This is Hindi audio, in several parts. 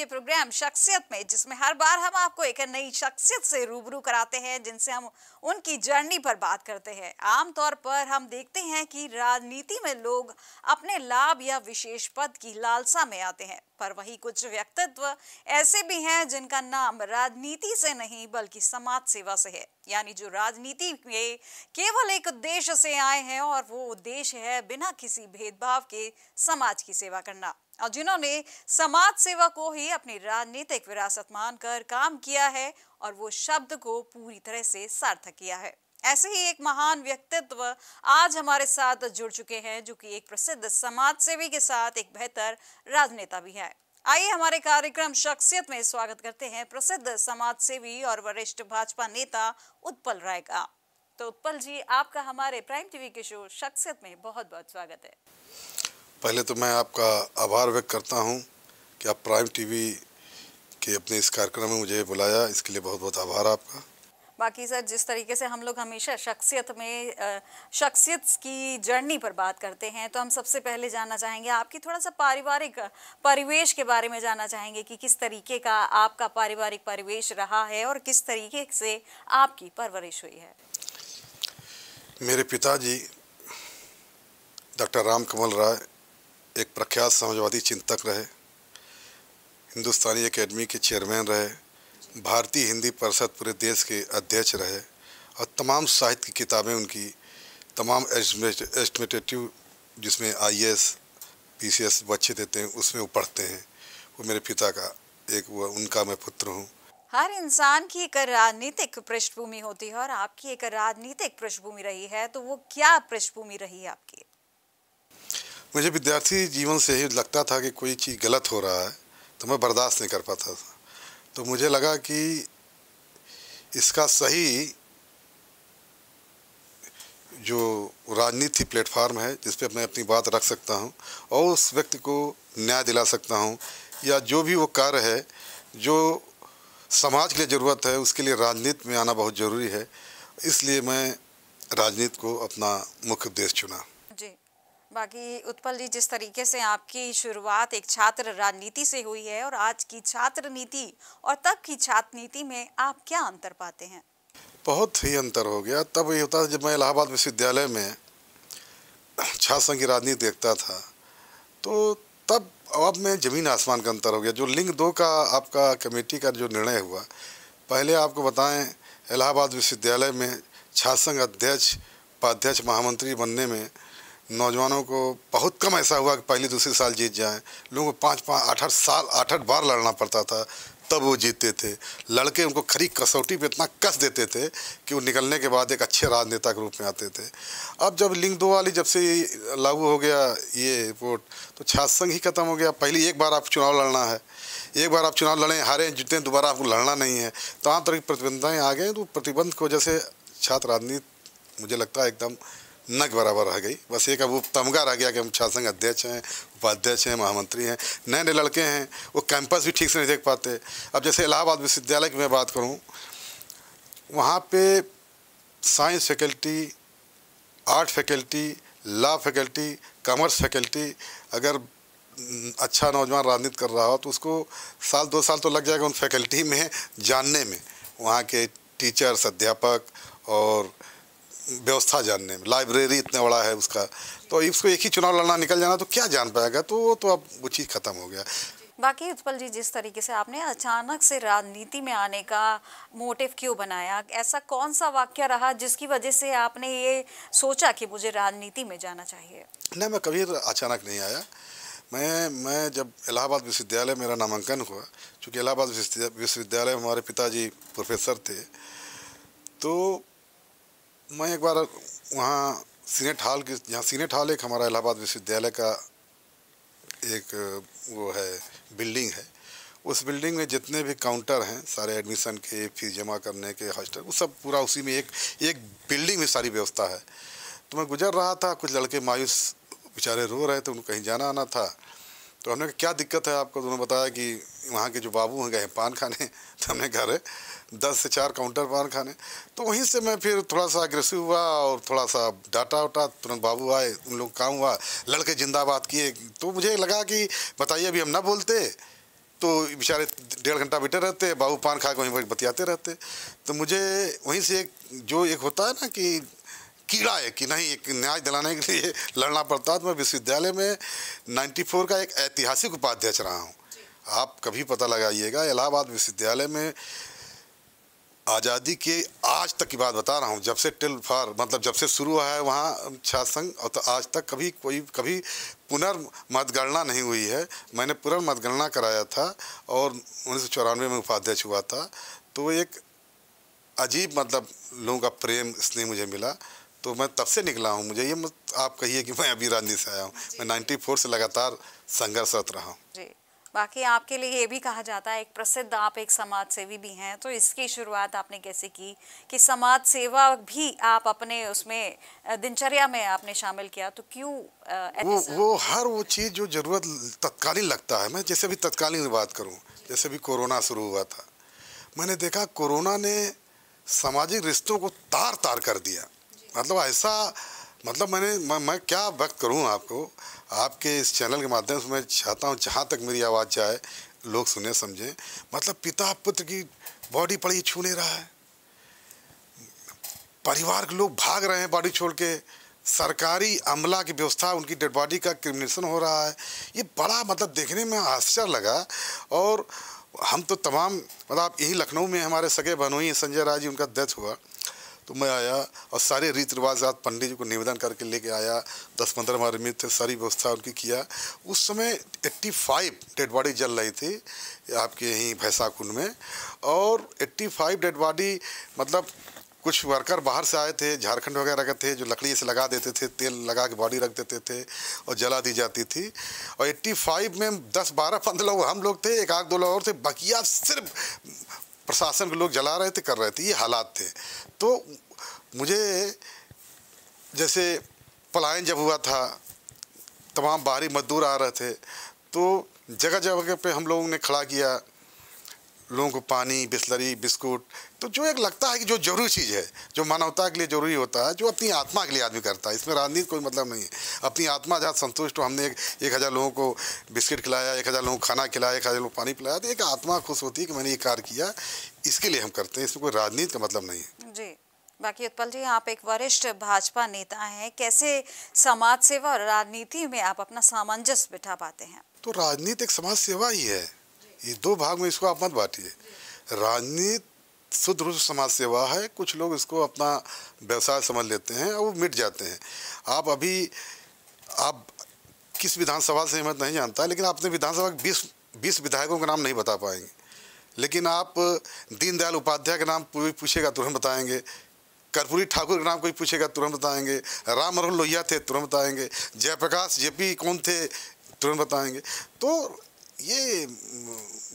के प्रोग्राम शख्सियत में जिसमें हर बार हम आपको एक नई शख्सियत से रूबरू कराते हैं जिनसे हम उनकी जर्नी पर बात करते हैं आमतौर पर हम देखते हैं कि राजनीति में लोग अपने लाभ या विशेष पद की लालसा में आते हैं पर वही कुछ व्यक्तित्व ऐसे भी हैं जिनका नाम राजनीति से नहीं बल्कि समाज सेवा से है यानी जो राजनीति में केवल एक उद्देश्य से आए हैं और वो उद्देश्य है बिना किसी भेदभाव के समाज की सेवा करना और जिन्होंने समाज सेवा को ही अपनी राजनीतिक विरासत मानकर काम किया है और वो शब्द को पूरी तरह से सार्थक किया है ऐसे ही एक महान व्यक्तित्व आज हमारे साथ जुड़ चुके हैं जो कि एक प्रसिद्ध समाज सेवी के साथ एक बेहतर राजनेता भी है आइए हमारे कार्यक्रम शख्सियत में स्वागत करते हैं प्रसिद्ध समाज सेवी और वरिष्ठ भाजपा नेता उत्पल राय का तो उत्पल जी आपका हमारे प्राइम टीवी के शो शख्सियत में बहुत बहुत स्वागत है पहले तो मैं आपका आभार व्यक्त करता हूं कि आप प्राइम टीवी के अपने इस कार्यक्रम में मुझे बुलाया इसके लिए बहुत बहुत आभार आपका बाकी सर जिस तरीके से हम लोग हमेशा शख्सियत में शख्सियत की जर्नी पर बात करते हैं तो हम सबसे पहले जानना चाहेंगे आपकी थोड़ा सा पारिवारिक परिवेश के बारे में जानना चाहेंगे कि किस तरीके का आपका पारिवारिक परिवेश रहा है और किस तरीके से आपकी परवरिश हुई है मेरे पिताजी डॉक्टर राम कमल राय एक प्रख्यात समाजवादी चिंतक रहे हिंदुस्तानी एकेडमी के चेयरमैन रहे भारतीय हिंदी परिषद पूरे देश के अध्यक्ष रहे और तमाम साहित्य की किताबें उनकी तमाम एस्टिमेटेटिव जिसमें I S P C S बच्चे देते हैं उसमें वो पढ़ते हैं वो मेरे पिता का एक वो उनका मैं पुत्र हूँ हर इंसान की एक राजनीतिक पृष्ठभूमि होती है और आपकी एक राजनीतिक पृष्ठभूमि रही है तो वो क्या पृष्ठभूमि रही है आपकी मुझे विद्यार्थी जीवन से ही लगता था कि कोई चीज़ गलत हो रहा है तो मैं बर्दाश्त नहीं कर पाता था तो मुझे लगा कि इसका सही जो राजनीति प्लेटफार्म है जिस पर मैं अपनी बात रख सकता हूँ और उस व्यक्ति को न्याय दिला सकता हूँ या जो भी वो कार्य है जो समाज के लिए ज़रूरत है उसके लिए राजनीति में आना बहुत ज़रूरी है इसलिए मैं राजनीति को अपना मुख्य उद्देश्य चुना बाकी उत्पल जी जिस तरीके से आपकी शुरुआत एक छात्र राजनीति से हुई है और आज की छात्र नीति और तब की छात्र नीति में आप क्या अंतर पाते हैं बहुत ही अंतर हो गया तब ये होता जब मैं इलाहाबाद विश्वविद्यालय में छात्र संघ की राजनीति देखता था तो तब अब में ज़मीन आसमान का अंतर हो गया जो लिंग दो का आपका कमेटी का जो निर्णय हुआ पहले आपको बताएं इलाहाबाद विश्वविद्यालय में छात्र संघ अध्यक्ष उपाध्यक्ष महामंत्री बनने में नौजवानों को बहुत कम ऐसा हुआ कि पहले दूसरे साल जीत जाएं लोगों को पाँच पाँच आठ आठ साल आठ आठ बार लड़ना पड़ता था तब वो जीतते थे लड़के उनको खरी कसौटी पे इतना कस देते थे कि वो निकलने के बाद एक अच्छे राजनेता के रूप में आते थे अब जब लिंग दो वाली जब से लागू हो गया ये रिपोर्ट तो छात्र संघ ही खत्म हो गया पहले एक बार आप चुनाव लड़ना है एक बार आप चुनाव लड़ें हारें जीतें दोबारा आपको लड़ना नहीं है तमाम तो तरह की प्रतिबंधाएँ आ गए तो प्रतिबंध को जैसे छात्र राजनीति मुझे लगता है एकदम नग बराबर रह गई बस एक अब तमगा रह गया कि हम छात्र संघ अध्यक्ष हैं उपाध्यक्ष हैं महामंत्री हैं नए नए लड़के हैं वो कैंपस भी ठीक से नहीं देख पाते अब जैसे इलाहाबाद विश्वविद्यालय की मैं बात करूँ वहाँ पे science faculty art faculty law faculty commerce faculty अगर अच्छा नौजवान राजनीति कर रहा हो तो उसको साल दो साल तो लग जाएगा उन फैकल्टी में जानने में वहाँ के टीचर्स अध्यापक और व्यवस्था जानने में लाइब्रेरी इतना बड़ा है उसका तो इसको एक ही चुनाव लड़ना निकल जाना तो क्या जान पाएगा तो वो तो अब वो चीज़ ख़त्म हो गया बाकी उत्पल जी जिस तरीके से आपने अचानक से राजनीति में आने का मोटिव क्यों बनाया ऐसा कौन सा वाक्य रहा जिसकी वजह से आपने ये सोचा कि मुझे राजनीति में जाना चाहिए नहीं मैं कभी तो अचानक नहीं आया मैं मैं जब इलाहाबाद विश्वविद्यालय मेरा नामांकन हुआ चूँकि इलाहाबाद विश्वविद्यालय में हमारे पिताजी प्रोफेसर थे तो मैं एक बार वहाँ सीनेट हॉल की जहाँ सीनेट हॉल एक हमारा इलाहाबाद विश्वविद्यालय का एक वो है बिल्डिंग है उस बिल्डिंग में जितने भी काउंटर हैं सारे एडमिशन के फीस जमा करने के हॉस्टल वो सब पूरा उसी में एक एक बिल्डिंग में सारी व्यवस्था है तो मैं गुजर रहा था कुछ लड़के मायूस बेचारे रो रहे थे उनको कहीं जाना आना था तो हमने कहा क्या दिक्कत है आपको तो उन्होंने बताया कि वहाँ के जो बाबू हैं गए पान खाने तो हमने कहा रहे दस से चार काउंटर पान खाने तो वहीं से मैं फिर थोड़ा सा अग्रेसिव हुआ और थोड़ा सा डाटा उटा तुरंत बाबू आए उन लोग काम हुआ लड़के जिंदाबाद किए तो मुझे लगा कि बताइए अभी हम ना बोलते तो बेचारे डेढ़ घंटा बैठे रहते बाबू पान खा के वहीं पर बतियाते रहते तो मुझे वहीं से एक जो एक होता है ना कि कीड़ा है कि नहीं एक न्याय दिलाने के लिए लड़ना पड़ता है तो मैं विश्वविद्यालय में 94 का एक ऐतिहासिक उपाध्यक्ष रहा हूँ आप कभी पता लगाइएगा इलाहाबाद विश्वविद्यालय में आज़ादी के आज तक की बात बता रहा हूँ जब से टिल फार मतलब जब से शुरू हुआ है वहाँ छात्र संघ और तो आज तक कभी कोई कभी पुनर्मतगणना नहीं हुई है मैंने पुनर्मतगणना कराया था और उन्नीस में उपाध्यक्ष हुआ था तो एक अजीब मतलब लोगों का प्रेम इसने मुझे मिला तो मैं तब से निकला हूँ मुझे ये मत आप कहिए कि मैं अभी राजनीति से आया हूँ मैं नाइन्टी से लगातार संघर्षरत रहा हूँ बाकी आपके लिए ये भी कहा जाता है एक प्रसिद्ध आप एक समाज सेवी भी हैं तो इसकी शुरुआत आपने कैसे की कि समाज सेवा भी आप अपने उसमें दिनचर्या में आपने शामिल किया तो क्यों वो वो हर वो चीज़ जो ज़रूरत तत्कालीन लगता है मैं जैसे भी तत्कालीन बात करूँ जैसे भी कोरोना शुरू हुआ था मैंने देखा कोरोना ने सामाजिक रिश्तों को तार तार कर दिया मतलब ऐसा मतलब मैंने मैं, मैं क्या व्यक्त करूँ आपको आपके इस चैनल के माध्यम से मैं चाहता हूँ जहाँ तक मेरी आवाज़ जाए लोग सुने समझें मतलब पिता पुत्र की बॉडी पड़ी छू नहीं रहा है परिवार के लोग भाग रहे हैं बॉडी छोड़ के सरकारी अमला की व्यवस्था उनकी डेड बॉडी का क्रिमिनेशन हो रहा है ये बड़ा मतलब देखने में आश्चर्य लगा और हम तो तमाम मतलब आप यही लखनऊ में हमारे सगे बहनोई संजय राय जी उनका डेथ हुआ तो मैं आया और सारे रीति रिवाजात पंडित जी को निवेदन करके लेके आया दस पंद्रह हमारे मित्र थे सारी व्यवस्था उनकी किया उस समय 85 डेड बॉडी जल रही थी आपके यहीं कुंड में और 85 डेड बॉडी मतलब कुछ वर्कर बाहर से आए थे झारखंड वगैरह के थे जो लकड़ी से लगा देते थे तेल लगा के बॉडी रख देते थे और जला दी जाती थी और 85 में 10 12 पंद्रह लोग हम लोग थे एक आध दो लोग और थे बकिया सिर्फ प्रशासन के लोग जला रहे थे कर रहे थे ये हालात थे तो मुझे जैसे पलायन जब हुआ था तमाम बाहरी मजदूर आ रहे थे तो जगह जगह पे हम लोगों ने खड़ा किया लोगों को पानी बिस्लरी बिस्कुट तो जो एक लगता है कि जो जरूरी चीज़ है जो मानवता के लिए जरूरी होता है जो अपनी आत्मा के लिए आदमी करता है इसमें राजनीति कोई मतलब नहीं है अपनी आत्मा जहाँ संतुष्ट हो हमने एक एक हज़ार लोगों को बिस्किट खिलाया एक हज़ार लोगों को खाना खिलाया एक हज़ार लोग पानी पिलाया तो एक आत्मा खुश होती है कि मैंने ये कार्य किया इसके लिए हम करते हैं इसमें कोई राजनीति का मतलब नहीं है जी बाकी उत्पल जी आप एक वरिष्ठ भाजपा नेता हैं कैसे समाज सेवा और राजनीति में आप अपना सामंजस्य बिठा पाते हैं तो राजनीति एक समाज सेवा ही है ये दो भाग में इसको आप मत बांटिए राजनीति रूप समाज सेवा है कुछ लोग इसको अपना व्यवसाय समझ लेते हैं और वो मिट जाते हैं आप अभी आप किस विधानसभा से मैं नहीं जानता लेकिन आपने विधानसभा के बीस बीस विधायकों का नाम नहीं बता पाएंगे लेकिन आप दीनदयाल उपाध्याय का नाम कोई पूछेगा तुरंत बताएंगे कर्पूरी ठाकुर का नाम कोई पूछेगा तुरंत बताएंगे राम मनोहर लोहिया थे तुरंत बताएंगे जयप्रकाश जेपी कौन थे तुरंत बताएंगे तो ये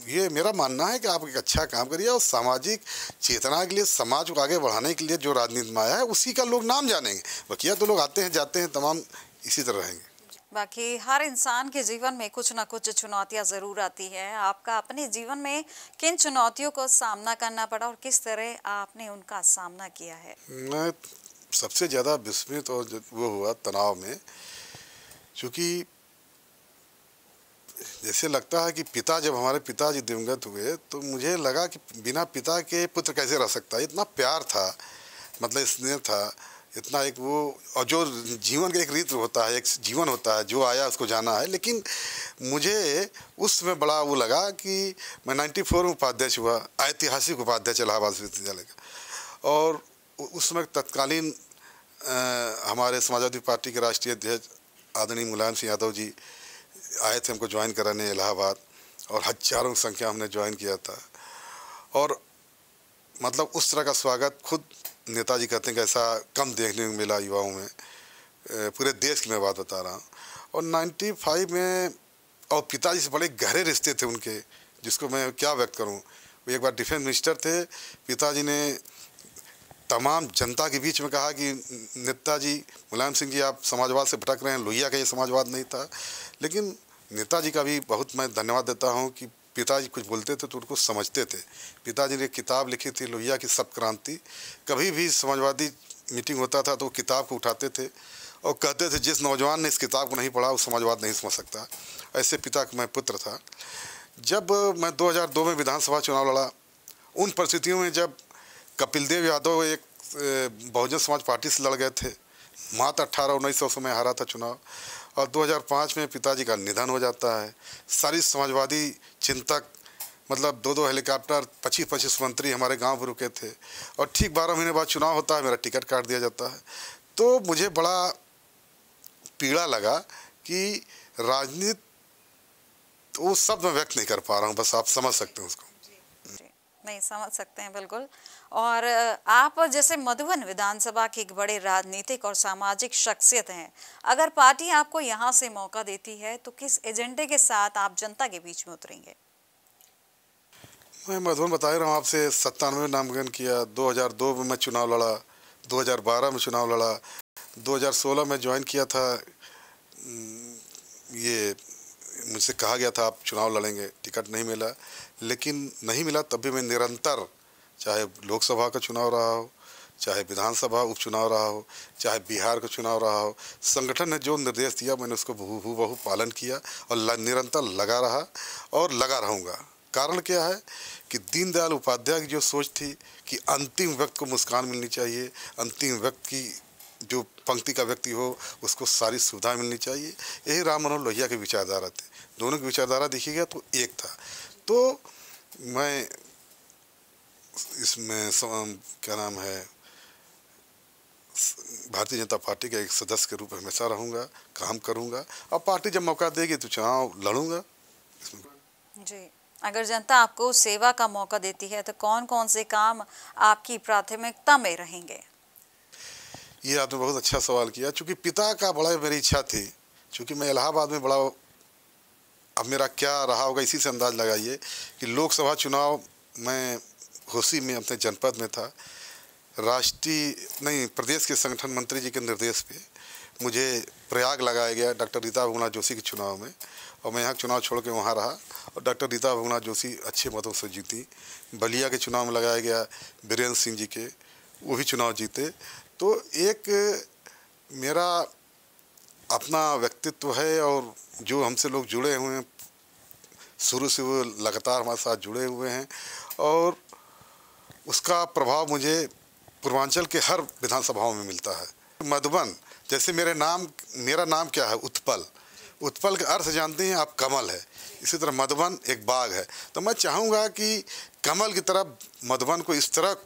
ये मेरा मानना है कि आप एक अच्छा काम करिए और सामाजिक चेतना के लिए समाज को आगे बढ़ाने के लिए जो राजनीति में आया है उसी का लोग नाम जानेंगे बकिया तो लोग आते हैं जाते हैं तमाम इसी तरह रहेंगे बाकी हर इंसान के जीवन में कुछ ना कुछ चुनौतियां ज़रूर आती है आपका अपने जीवन में किन चुनौतियों को सामना करना पड़ा और किस तरह आपने उनका सामना किया है मैं सबसे ज़्यादा विस्मित और वो हुआ तनाव में क्योंकि जैसे लगता है कि पिता जब हमारे पिताजी दिवंगत हुए तो मुझे लगा कि बिना पिता के पुत्र कैसे रह सकता है इतना प्यार था मतलब स्नेह था इतना एक वो और जो जीवन का एक रीत होता है एक जीवन होता है जो आया उसको जाना है लेकिन मुझे उसमें बड़ा वो लगा कि मैं 94 में उपाध्यक्ष हुआ ऐतिहासिक उपाध्यक्ष इलाहाबाद विश्वविद्यालय का और उसमें तत्कालीन हमारे समाजवादी पार्टी के राष्ट्रीय अध्यक्ष आदरणीय मुलायम सिंह यादव जी आए थे हमको ज्वाइन कराने इलाहाबाद और हजारों संख्या हमने ज्वाइन किया था और मतलब उस तरह का स्वागत खुद नेताजी कहते हैं कि ऐसा कम देखने को मिला युवाओं में पूरे देश की मैं बात बता रहा हूँ और 95 में और पिताजी से बड़े गहरे रिश्ते थे उनके जिसको मैं क्या व्यक्त करूँ वो एक बार डिफेंस मिनिस्टर थे पिताजी ने तमाम जनता के बीच में कहा कि नेताजी मुलायम सिंह जी आप समाजवाद से भटक रहे हैं लोहिया का ये समाजवाद नहीं था लेकिन नेताजी का भी बहुत मैं धन्यवाद देता हूँ कि पिताजी कुछ बोलते थे तो उनको समझते थे पिताजी ने किताब लिखी थी लोहिया की सब क्रांति कभी भी समाजवादी मीटिंग होता था तो वो किताब को उठाते थे और कहते थे जिस नौजवान ने इस किताब को नहीं पढ़ा वो समाजवाद नहीं समझ सकता ऐसे पिता का मैं पुत्र था जब मैं 2002 में विधानसभा चुनाव लड़ा उन परिस्थितियों में जब कपिल देव यादव एक बहुजन समाज पार्टी से लड़ गए थे मात्र अट्ठारह उन्नीस सौ में हारा था चुनाव और 2005 में पिताजी का निधन हो जाता है सारी समाजवादी चिंतक मतलब दो दो हेलीकॉप्टर पच्चीस पच्चीस मंत्री हमारे गांव पर रुके थे और ठीक बारह महीने बाद चुनाव होता है मेरा टिकट काट दिया जाता है तो मुझे बड़ा पीड़ा लगा कि राजनीति तो वो शब्द में व्यक्त नहीं कर पा रहा हूँ बस आप समझ सकते हैं उसको नहीं समझ सकते हैं बिल्कुल और आप जैसे मधुबन विधानसभा के एक बड़े राजनीतिक और सामाजिक शख्सियत हैं अगर पार्टी आपको यहाँ से मौका देती है तो किस एजेंडे के साथ आप जनता के बीच में उतरेंगे मैं मधुबन बता रहा हूँ आपसे सत्तानवे में नामांकन किया 2002 में मैं चुनाव लड़ा 2012 में चुनाव लड़ा 2016 में ज्वाइन किया था ये मुझसे कहा गया था आप चुनाव लड़ेंगे टिकट नहीं मिला लेकिन नहीं मिला तब भी मैं निरंतर चाहे लोकसभा का चुनाव रहा हो चाहे विधानसभा उपचुनाव रहा हो चाहे बिहार का चुनाव रहा हो संगठन ने जो निर्देश दिया मैंने उसको बहु बहु पालन किया और निरंतर लगा रहा और लगा रहूँगा कारण क्या है कि दीनदयाल उपाध्याय की जो सोच थी कि अंतिम व्यक्त को मुस्कान मिलनी चाहिए अंतिम व्यक्ति की जो पंक्ति का व्यक्ति हो उसको सारी सुविधाएँ मिलनी चाहिए यही राम मनोहर लोहिया की विचारधारा थे दोनों की विचारधारा देखिएगा तो एक था तो मैं इसमें क्या नाम है भारतीय जनता पार्टी का एक सदस्य के रूप में हमेशा रहूंगा काम करूंगा और पार्टी जब मौका देगी तो चुनाव लड़ूंगा जी अगर जनता आपको सेवा का मौका देती है तो कौन कौन से काम आपकी प्राथमिकता में रहेंगे ये आपने बहुत अच्छा सवाल किया क्योंकि पिता का बड़ा मेरी इच्छा थी क्योंकि मैं इलाहाबाद में बड़ा अब मेरा क्या रहा होगा इसी से अंदाज लगाइए कि लोकसभा चुनाव मैं होशी में अपने जनपद में था राष्ट्रीय नहीं प्रदेश के संगठन मंत्री जी के निर्देश पे मुझे प्रयाग लगाया गया डॉक्टर रीता भगुना जोशी के चुनाव में और मैं यहाँ चुनाव छोड़ के वहाँ रहा और डॉक्टर रीता भगुना जोशी अच्छे मतों से जीती बलिया के चुनाव में लगाया गया बीरेंद्र सिंह जी के वो भी चुनाव जीते तो एक मेरा अपना व्यक्तित्व है और जो हमसे लोग जुड़े हुए हैं शुरू से वो लगातार हमारे साथ जुड़े हुए हैं और उसका प्रभाव मुझे पूर्वांचल के हर विधानसभाओं में मिलता है मधुबन जैसे मेरे नाम मेरा नाम क्या है उत्पल उत्पल का अर्थ जानते हैं आप कमल है इसी तरह मधुबन एक बाग है तो मैं चाहूँगा कि कमल की तरफ मधुबन को इस तरह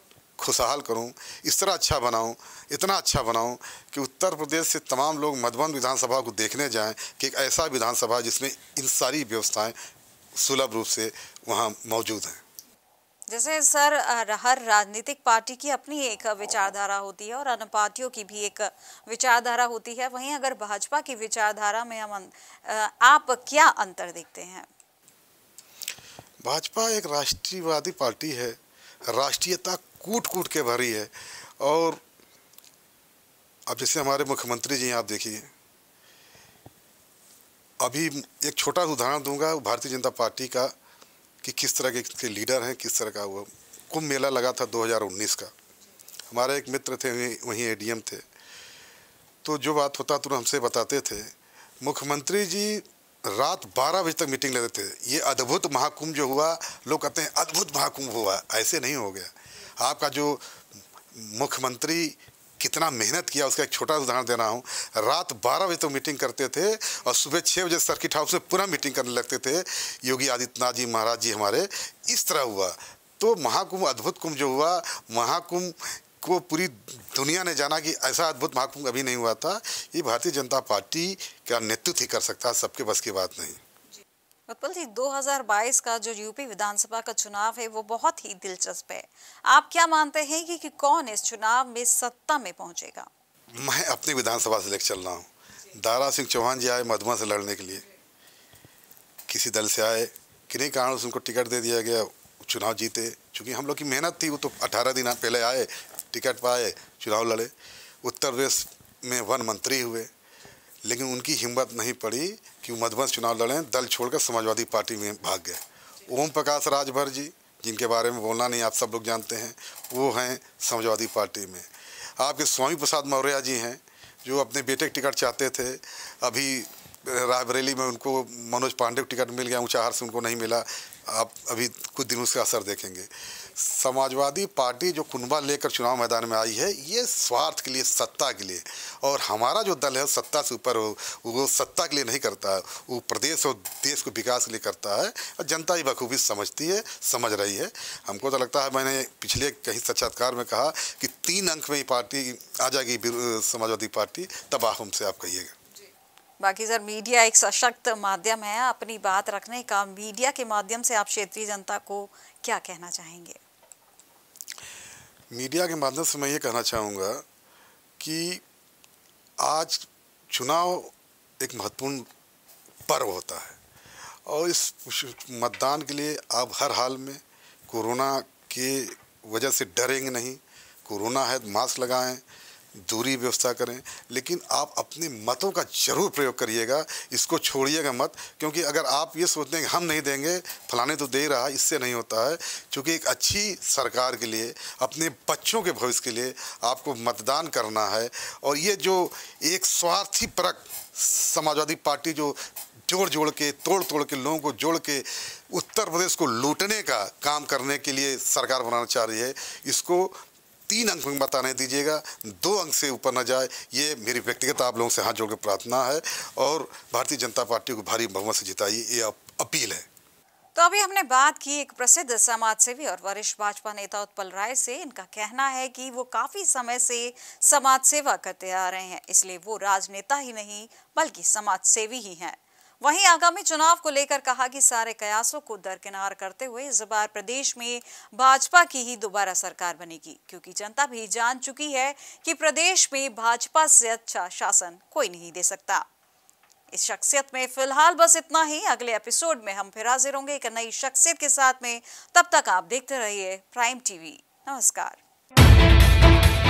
खुशहाल करूं इस तरह अच्छा बनाऊं इतना अच्छा बनाऊं कि उत्तर प्रदेश से तमाम लोग मधुबन विधानसभा को देखने जाएं कि एक ऐसा विधानसभा जिसमें इन सारी व्यवस्थाएं सुलभ रूप से वहाँ मौजूद हैं जैसे सर हर राजनीतिक पार्टी की अपनी एक विचारधारा होती है और अन्य पार्टियों की भी एक विचारधारा होती है वहीं अगर भाजपा की विचारधारा में हम आप क्या अंतर देखते हैं भाजपा एक राष्ट्रीयवादी पार्टी है राष्ट्रीयता कूट कूट के भरी है और अब जैसे हमारे मुख्यमंत्री जी आप देखिए अभी एक छोटा उदाहरण दूंगा भारतीय जनता पार्टी का कि किस तरह के, इसके लीडर हैं किस तरह का वो कुंभ मेला लगा था 2019 का हमारे एक मित्र थे वहीं एडीएम थे तो जो बात होता तुरंत तो हमसे बताते थे मुख्यमंत्री जी रात 12 बजे तक मीटिंग लेते थे ये अद्भुत महाकुंभ जो हुआ लोग कहते हैं अद्भुत महाकुंभ हुआ ऐसे नहीं हो गया आपका जो मुख्यमंत्री कितना मेहनत किया उसका एक छोटा उदाहरण दे रहा हूँ रात बारह बजे तो मीटिंग करते थे और सुबह छः बजे सर्किट हाउस में पुनः मीटिंग करने लगते थे योगी आदित्यनाथ जी महाराज जी हमारे इस तरह हुआ तो महाकुंभ अद्भुत कुंभ जो हुआ महाकुंभ को पूरी दुनिया ने जाना कि ऐसा अद्भुत महाकुंभ अभी नहीं हुआ था ये भारतीय जनता पार्टी का नेतृत्व ही कर सकता सबके बस की बात नहीं उत्पल जी 2022 का जो यूपी विधानसभा का चुनाव है वो बहुत ही दिलचस्प है आप क्या मानते हैं कि, कि कौन इस चुनाव में सत्ता में पहुंचेगा मैं अपनी विधानसभा से लेकर चल रहा हूँ दारा सिंह चौहान जी आए मधुबन से लड़ने के लिए किसी दल से आए किन्हीं कारण से उनको टिकट दे दिया गया चुनाव जीते चूँकि हम लोग की मेहनत थी वो तो अठारह दिन पहले आए टिकट पाए चुनाव लड़े उत्तर प्रदेश में वन मंत्री हुए लेकिन उनकी हिम्मत नहीं पड़ी कि मधुबन चुनाव लड़ें दल छोड़कर समाजवादी पार्टी में भाग गए ओम प्रकाश राजभर जी जिनके बारे में बोलना नहीं आप सब लोग जानते हैं वो हैं समाजवादी पार्टी में आपके स्वामी प्रसाद मौर्य जी हैं जो अपने बेटे के टिकट चाहते थे अभी रायबरेली में उनको मनोज पांडे को टिकट मिल गया ऊँचाहार से उनको नहीं मिला आप अभी कुछ दिन उसका असर देखेंगे समाजवादी पार्टी जो कुनबा लेकर चुनाव मैदान में आई है ये स्वार्थ के लिए सत्ता के लिए और हमारा जो दल है सत्ता से ऊपर हो वो सत्ता के लिए नहीं करता है वो प्रदेश और देश को विकास के लिए करता है और जनता ही बखूबी समझती है समझ रही है हमको तो लगता है मैंने पिछले कहीं साक्षात्कार में कहा कि तीन अंक में ही पार्टी आ जाएगी समाजवादी पार्टी तब आप हमसे आप कहिएगा बाकी सर मीडिया एक सशक्त माध्यम है अपनी बात रखने का मीडिया के माध्यम से आप क्षेत्रीय जनता को क्या कहना चाहेंगे मीडिया के माध्यम से मैं ये कहना चाहूँगा कि आज चुनाव एक महत्वपूर्ण पर्व होता है और इस मतदान के लिए आप हर हाल में कोरोना के वजह से डरेंगे नहीं कोरोना है तो मास्क लगाएं दूरी व्यवस्था करें लेकिन आप अपने मतों का जरूर प्रयोग करिएगा इसको छोड़िएगा मत क्योंकि अगर आप ये सोचते हैं कि हम नहीं देंगे फलाने तो दे रहा है इससे नहीं होता है क्योंकि एक अच्छी सरकार के लिए अपने बच्चों के भविष्य के लिए आपको मतदान करना है और ये जो एक स्वार्थी परक समाजवादी पार्टी जो जोड़ जोड़ के तोड़ तोड़ के लोगों को जोड़ के उत्तर प्रदेश को लूटने का काम करने के लिए सरकार बनाना चाह रही है इसको तीन अंक में बताने दीजिएगा दो अंक से ऊपर ना जाए ये मेरी व्यक्तिगत आप लोगों से हाथ जोड़कर प्रार्थना है और भारतीय जनता पार्टी को भारी बहुमत से जिताइए ये अपील है तो अभी हमने बात की एक प्रसिद्ध समाज सेवी और वरिष्ठ भाजपा नेता उत्पल राय से इनका कहना है कि वो काफी समय से समाज सेवा करते आ रहे हैं इसलिए वो राजनेता ही नहीं बल्कि समाज सेवी ही हैं वहीं आगामी चुनाव को लेकर कहा कि सारे कयासों को दरकिनार करते हुए इस बार प्रदेश में भाजपा की ही दोबारा सरकार बनेगी क्योंकि जनता भी जान चुकी है कि प्रदेश में भाजपा से अच्छा शासन कोई नहीं दे सकता इस शख्सियत में फिलहाल बस इतना ही अगले एपिसोड में हम फिर हाजिर होंगे एक नई शख्सियत के साथ में तब तक आप देखते रहिए प्राइम टीवी नमस्कार